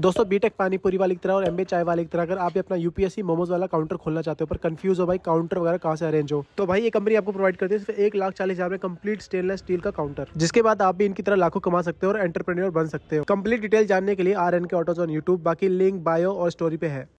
दोस्तों बीटेक पानीपुरी वाली की तरह और एमबे चाय वाली की तरह अगर आप अपना यूपीएससी मोमोज वाला काउंटर खोलना चाहते हो पर कंफ्यूज हो भाई काउंटर वगैरह कहाँ से अरेंज हो तो भाई ये कंपनी आपको प्रोवाइड करती है सिर्फ एक लाख चालीस हजार में कंप्लीट स्टेनलेस स्टील का काउंटर जिसके बाद आप भी इनकी तरह लाखों कमा सकते हो और एंटरप्रेन्योर बन सकते हो कंप्लीट डिटेल जानने के लिए R N K autos on YouTube बाकी लिंक बायो और स्टोरी पे है